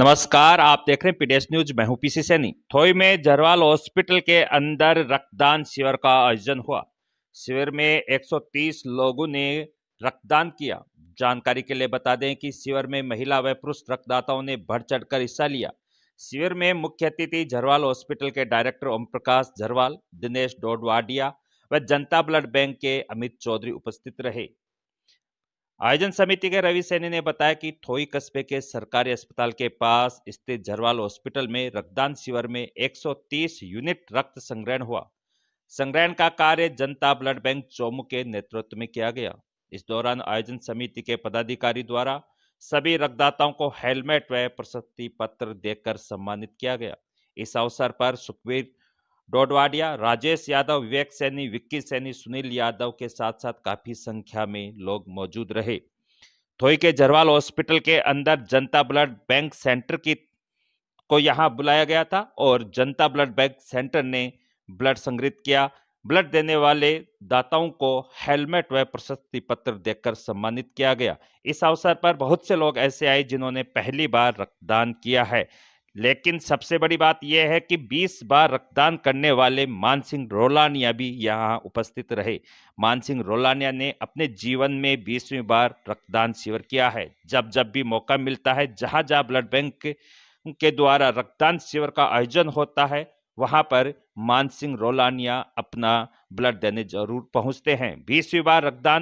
नमस्कार आप देख रहे हैं पीडीएस न्यूज मैं हूं पीसी सैनी थोई में जरवाल हॉस्पिटल के अंदर रक्तदान शिविर का आयोजन हुआ शिविर में 130 लोगों ने रक्तदान किया जानकारी के लिए बता दें कि शिविर में महिला व पुरुष रक्तदाताओं ने बढ़ चढ़कर हिस्सा लिया शिविर में मुख्य अतिथि झरवाल हॉस्पिटल के डायरेक्टर ओम प्रकाश झरवाल दिनेश डोडवाडिया व जनता ब्लड बैंक के अमित चौधरी उपस्थित रहे आयोजन समिति के रवि सैनी ने बताया कि थोई कस्बे के सरकारी अस्पताल के पास स्थित झरवाल हॉस्पिटल में रक्तदान शिविर में 130 यूनिट रक्त संग्रहण हुआ संग्रहण का कार्य जनता ब्लड बैंक चोमू के नेतृत्व में किया गया इस दौरान आयोजन समिति के पदाधिकारी द्वारा सभी रक्तदाताओं को हेलमेट व प्रशस्ति पत्र देकर सम्मानित किया गया इस अवसर पर सुखवीर डोडवाडिया राजेश यादव विवेक सैनी विक्की सैनी सुनील यादव के साथ साथ काफी संख्या में लोग मौजूद रहे थोई के जरवाल हॉस्पिटल के अंदर जनता ब्लड बैंक सेंटर की को यहां बुलाया गया था और जनता ब्लड बैंक सेंटर ने ब्लड संग्रहित किया ब्लड देने वाले दाताओं को हेलमेट व प्रशस्ति पत्र देकर सम्मानित किया गया इस अवसर पर बहुत से लोग ऐसे आए जिन्होंने पहली बार रक्तदान किया है लेकिन सबसे बड़ी बात यह है कि 20 बार रक्तदान करने वाले मान सिंह रोलानिया भी यहां उपस्थित रहे मानसिंह रोलानिया ने अपने जीवन में 20वीं बार रक्तदान शिविर किया है जब जब भी मौका मिलता है जहां जहां ब्लड बैंक के द्वारा रक्तदान शिविर का आयोजन होता है वहां पर मान सिंह रोलानिया अपना ब्लड देने जरूर पहुंचते हैं बीसवीं बार रक्तदान